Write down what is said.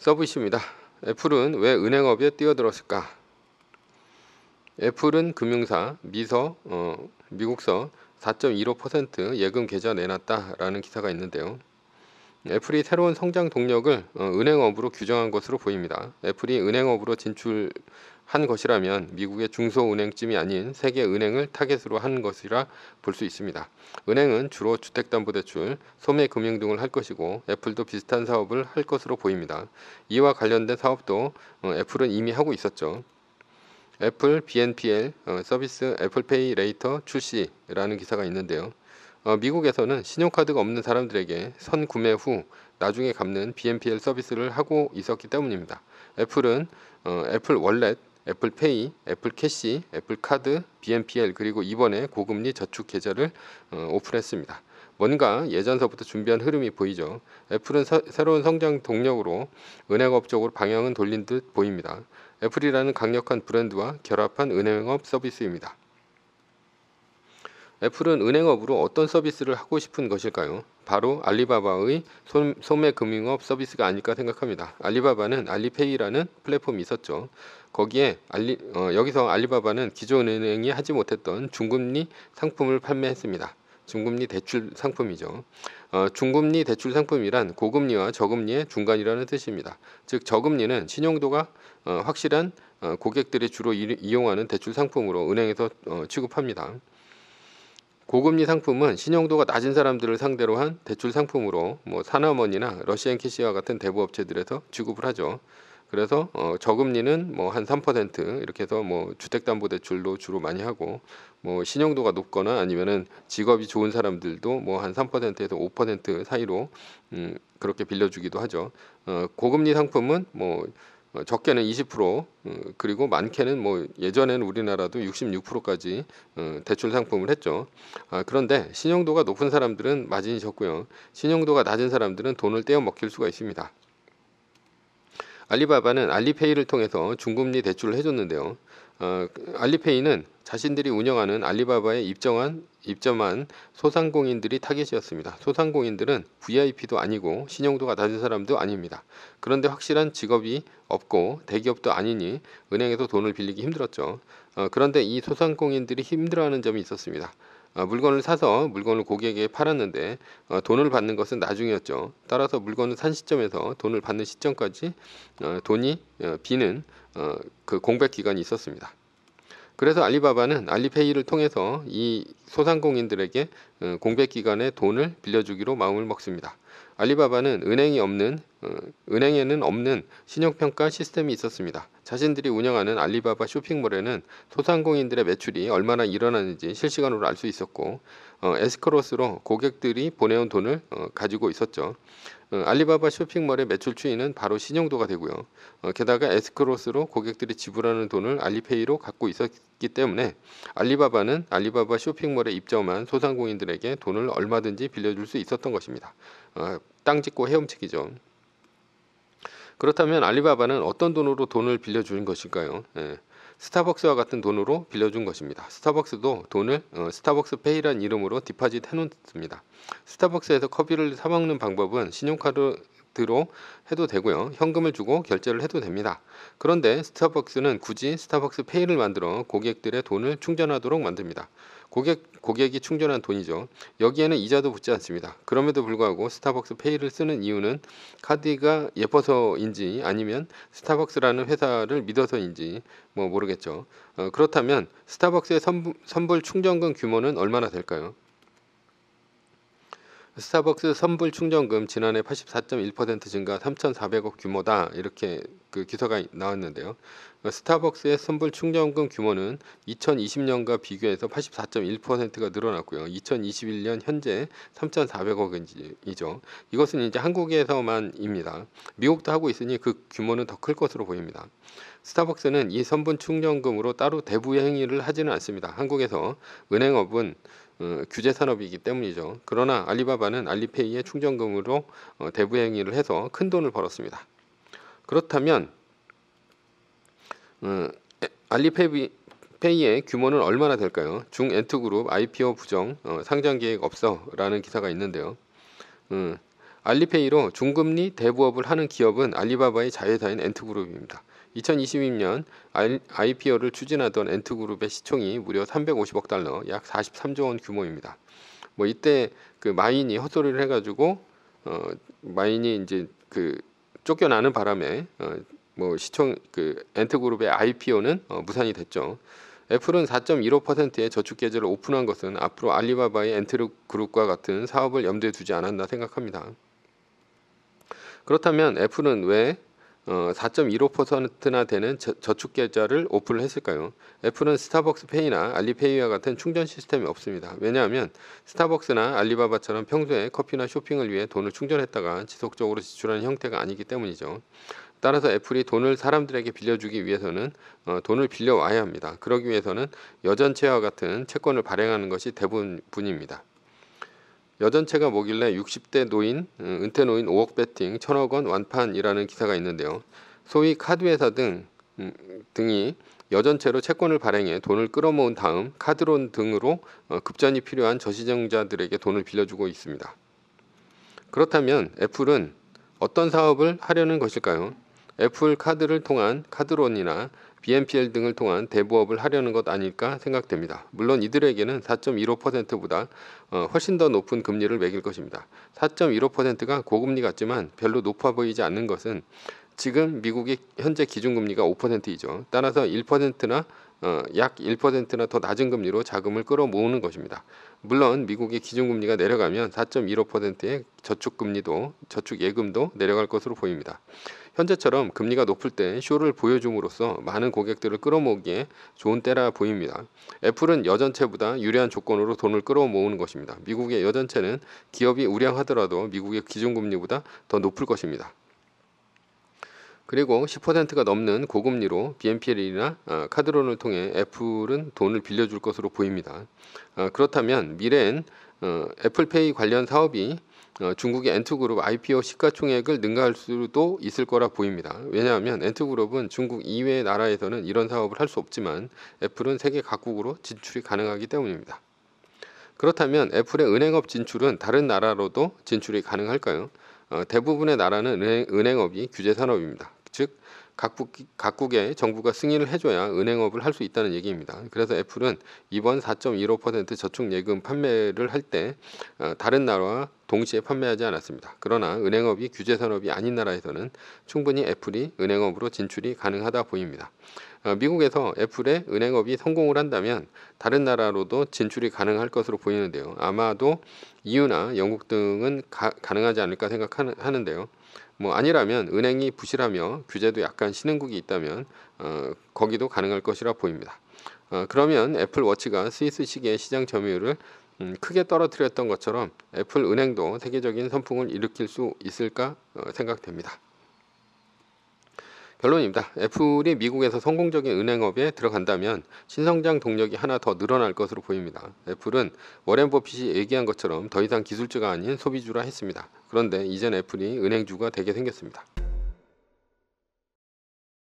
서브이슈입니다. 애플은 왜 은행업에 뛰어들었을까? 애플은 금융사 미서 어, 미국서 4.15% 예금 계좌 내놨다라는 기사가 있는데요. 애플이 새로운 성장 동력을 어, 은행업으로 규정한 것으로 보입니다. 애플이 은행업으로 진출 한 것이라면 미국의 중소은행쯤이 아닌 세계 은행을 타겟으로 한 것이라 볼 수 있습니다. 은행은 주로 주택담보대출, 소매금융 등을 할 것이고 애플도 비슷한 사업을 할 것으로 보입니다. 이와 관련된 사업도 어, 애플은 이미 하고 있었죠. 애플 BNPL 어, 서비스 애플페이 레이터 출시라는 기사가 있는데요. 어, 미국에서는 신용카드가 없는 사람들에게 선 구매 후 나중에 갚는 BNPL 서비스를 하고 있었기 때문입니다. 애플은 애플 월렛 애플페이, 애플캐시, 애플카드, BNPL 그리고 이번에 고금리 저축 계좌를 어, 오픈했습니다. 뭔가 예전서부터 준비한 흐름이 보이죠. 애플은 서, 새로운 성장 동력으로 은행업 쪽으로 방향은 돌린 듯 보입니다. 애플이라는 강력한 브랜드와 결합한 은행업 서비스입니다. 애플은 은행업으로 어떤 서비스를 하고 싶은 것일까요? 바로 알리바바의 소매 금융업 서비스가 아닐까 생각합니다. 알리바바는 알리페이라는 플랫폼이 있었죠. 거기에 알리, 어, 여기서 알리바바는 기존 은행이 하지 못했던 중금리 상품을 판매했습니다. 중금리 대출 상품이죠. 어, 중금리 대출 상품이란 고금리와 저금리의 중간이라는 뜻입니다. 즉 저금리는 신용도가 어, 확실한 어, 고객들이 주로 이, 이용하는 대출 상품으로 은행에서 어, 취급합니다. 고금리 상품은 신용도가 낮은 사람들을 상대로 한 대출 상품으로 뭐 산화머니나 러시안 캐시와 같은 대부업체들에서 지급을 하죠. 그래서 어, 저금리는 뭐 한 3% 이렇게 해서 뭐 주택담보대출로 주로 많이 하고 뭐 신용도가 높거나 아니면은 직업이 좋은 사람들도 뭐 한 3%에서 5% 사이로 음, 그렇게 빌려주기도 하죠. 어, 고금리 상품은 뭐 어, 적게는 20% 어, 그리고 많게는 뭐 예전에는 우리나라도 66%까지 어, 대출 상품을 했죠. 아, 그런데 신용도가 높은 사람들은 마진이 적고요. 신용도가 낮은 사람들은 돈을 떼어 먹힐 수가 있습니다. 알리바바는 알리페이를 통해서 중금리 대출을 해줬는데요. 알리페이는 자신들이 운영하는 알리바바에 입정한 입점한 소상공인들이 타겟이었습니다. 소상공인들은 VIP도 아니고 신용도가 낮은 사람도 아닙니다. 그런데 확실한 직업이 없고 대기업도 아니니 은행에서 돈을 빌리기 힘들었죠. 어, 그런데 이 소상공인들이 힘들어하는 점이 있었습니다. 어, 물건을 사서 물건을 고객에게 팔았는데 어, 돈을 받는 것은 나중이었죠. 따라서 물건을 산 시점에서 돈을 받는 시점까지 어, 돈이 어, 비는 어, 그 공백 기간이 있었습니다. 그래서 알리바바는 알리페이를 통해서 이 소상공인들에게 어, 공백 기간에 돈을 빌려주기로 마음을 먹습니다. 알리바바는 은행이 없는 어, 은행에는 없는 신용평가 시스템이 있었습니다. 자신들이 운영하는 알리바바 쇼핑몰에는 소상공인들의 매출이 얼마나 일어나는지 실시간으로 알 수 있었고 어, 에스크로스로 고객들이 보내온 돈을 가지고 있었죠. 알리바바 쇼핑몰의 매출 추이는 바로 신용도가 되고요. 어, 게다가 에스크로스로 고객들이 지불하는 돈을 알리페이로 갖고 있었기 때문에 알리바바는 알리바바 쇼핑몰에 입점한 소상공인들에게 돈을 얼마든지 빌려줄 수 있었던 것입니다. 어, 땅 짓고 헤엄치기죠. 그렇다면 알리바바는 어떤 돈으로 돈을 빌려주는 것일까요? 예. 스타벅스와 같은 돈으로 빌려준 것입니다. 스타벅스도 돈을 어, 스타벅스 페이란 이름으로 디파짓 해놓습니다. 스타벅스에서 커피를 사먹는 방법은 신용카드 카드로 해도 되고요. 현금을 주고 결제를 해도 됩니다. 그런데 스타벅스는 굳이 스타벅스 페이를 만들어 고객들의 돈을 충전하도록 만듭니다. 고객, 고객이 충전한 돈이죠. 여기에는 이자도 붙지 않습니다. 그럼에도 불구하고 스타벅스 페이를 쓰는 이유는 카드가 예뻐서인지 아니면 스타벅스라는 회사를 믿어서인지 뭐 모르겠죠. 어, 그렇다면 스타벅스의 선불, 선불 충전금 규모는 얼마나 될까요? 스타벅스 선불 충전금 지난해 84.1% 증가 3,400억 규모다 이렇게 그 기사가 나왔는데요. 스타벅스의 선불 충전금 규모는 2020년과 비교해서 84.1%가 늘어났고요. 2021년 현재 3,400억이죠. 이것은 이제 한국에서만입니다. 미국도 하고 있으니 그 규모는 더 클 것으로 보입니다. 스타벅스는 이 선불 충전금으로 따로 대부 행위를 하지는 않습니다. 한국에서 은행업은 어, 규제 산업이기 때문이죠. 그러나 알리바바는 알리페이의 충전금으로 어, 대부 행위를 해서 큰 돈을 벌었습니다. 그렇다면 어, 알리페이 의 규모는 얼마나 될까요? 중엔투그룹 IPO 부정 어, 상장 계획 없어라는 기사가 있는데요. 음, 알리페이로 중금리 대부업을 하는 기업은 알리바바의 자회사인 엔트그룹입니다. 2022년 IPO를 추진하던 엔트그룹의 시총이 무려 350억 달러, 약 43조 원 규모입니다. 뭐 이때 그 마인이 헛소리를 해가지고 어 마인이 이제 그 쫓겨나는 바람에 어뭐 시총 그 엔트그룹의 IPO는 어 무산이 됐죠. 애플은 4.15%의 저축 계좌를 오픈한 것은 앞으로 알리바바의 엔트그룹과 같은 사업을 염두에 두지 않았나 생각합니다. 그렇다면 애플은 왜 어, 4.15%나 되는 저, 축 계좌를 오픈을 했을까요? 애플은 스타벅스 페이나 알리페이와 같은 충전 시스템이 없습니다. 왜냐하면 스타벅스나 알리바바처럼 평소에 커피나 쇼핑을 위해 돈을 충전했다가 지속적으로 지출하는 형태가 아니기 때문이죠. 따라서 애플이 돈을 사람들에게 빌려주기 위해서는 어, 돈을 빌려와야 합니다. 그러기 위해서는 여전체와 같은 채권을 발행하는 것이 대부분입니다. 여전체가 뭐길래 60대 노인, 음, 은퇴 노인 5억 배팅, 1천억 원 완판이라는 기사가 있는데요. 소위 카드 회사 등 음, 등이 여전체로 채권을 발행해 돈을 끌어모은 다음 카드론 등으로 어, 급전이 필요한 저시정자들에게 돈을 빌려주고 있습니다. 그렇다면 애플은 어떤 사업을 하려는 것일까요? 애플 카드를 통한 카드론이나 BNPL 등을 통한 대부업을 하려는 것 아닐까 생각됩니다. 물론 이들에게는 4.15%보다 어, 훨씬 더 높은 금리를 매길 것입니다. 4.15%가 고금리 같지만 별로 높아 보이지 않는 것은 지금 미국의 현재 기준금리가 5%이죠. 따라서 1%나 어, 약 1%나 더 낮은 금리로 자금을 끌어모으는 것입니다. 물론 미국의 기준금리가 내려가면 4.15%의 저축금리도 저축예금도 내려갈 것으로 보입니다. 현재처럼 금리가 높을 때 쇼를 보여줌으로써 많은 고객들을 끌어모으기에 좋은 때라 보입니다. 애플은 여전체보다 유리한 조건으로 돈을 끌어모으는 것입니다. 미국의 여전체는 기업이 우량하더라도 미국의 기준금리보다 더 높을 것입니다. 그리고 10%가 넘는 고금리로 BNPL이나 어, 카드론을 통해 애플은 돈을 빌려줄 것으로 보입니다. 어, 그렇다면 미래엔 어, 애플페이 관련 사업이 어, 중국의 엔트그룹 IPO 시가총액을 능가할 수도 있을 거라 보입니다. 왜냐하면 엔트그룹은 중국 이외의 나라에서는 이런 사업을 할 수 없지만 애플은 세계 각국으로 진출이 가능하기 때문입니다. 그렇다면 애플의 은행업 진출은 다른 나라로도 진출이 가능할까요? 어, 대부분의 나라는 은행, 업이 규제 산업입니다. 즉 각국, 각국의 정부가 승인을 해줘야 은행업을 할 수 있다는 얘기입니다. 그래서 애플은 이번 4.15% 저축 예금 판매를 할 때 어, 다른 나라와 동시에 판매하지 않았습니다. 그러나 은행업이 규제 산업이 아닌 나라에서는 충분히 애플이 은행업으로 진출이 가능하다 보입니다. 어, 미국에서 애플의 은행업이 성공을 한다면 다른 나라로도 진출이 가능할 것으로 보이는데요. 아마도 이유나 영국 등은 가, 가능하지 않을까 생각하는데요. 뭐 아니라면 은행이 부실하며 규제도 약간 신흥국이 있다면 어, 거기도 가능할 것이라 보입니다. 어, 그러면 애플 워치가 스위스 시계의 시장 점유율을 음, 크게 떨어뜨렸던 것처럼 애플 은행도 세계적인 선풍을 일으킬 수 있을까 어, 생각됩니다. 결론입니다. 애플이 미국에서 성공적인 은행업에 들어간다면 신성장 동력이 하나 더 늘어날 것으로 보입니다. 애플은 워렌 버핏이 얘기한 것처럼 더 이상 기술주가 아닌 소비주라 했습니다. 그런데 이젠 애플이 은행주가 되게 생겼습니다.